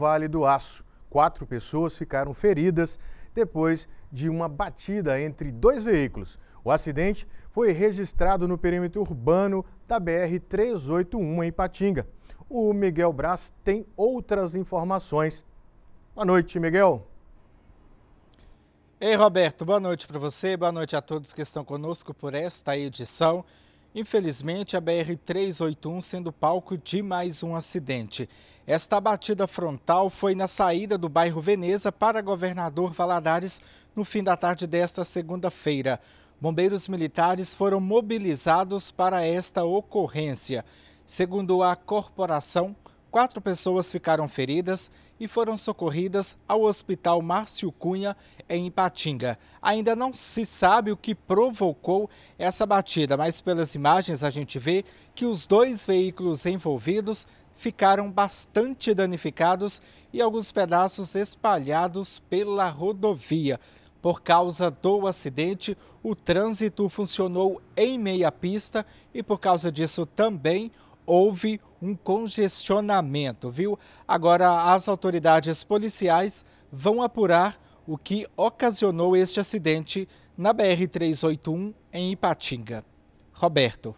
Vale do Aço. Quatro pessoas ficaram feridas depois de uma batida entre dois veículos. O acidente foi registrado no perímetro urbano da BR-381 em Patinga. O Miguel Brás tem outras informações. Boa noite, Miguel. Ei, Roberto, boa noite para você, boa noite a todos que estão conosco por esta edição. Infelizmente, a BR-381 sendo palco de mais um acidente. Esta batida frontal foi na saída do bairro Veneza para Governador Valadares no fim da tarde desta segunda-feira. Bombeiros militares foram mobilizados para esta ocorrência. Segundo a corporação, quatro pessoas ficaram feridas e foram socorridas ao Hospital Márcio Cunha, em Ipatinga. Ainda não se sabe o que provocou essa batida, mas pelas imagens a gente vê que os dois veículos envolvidos ficaram bastante danificados e alguns pedaços espalhados pela rodovia. Por causa do acidente, o trânsito funcionou em meia pista e por causa disso também houve um congestionamento, viu? Agora as autoridades policiais vão apurar o que ocasionou este acidente na BR 381 em Ipatinga. Roberto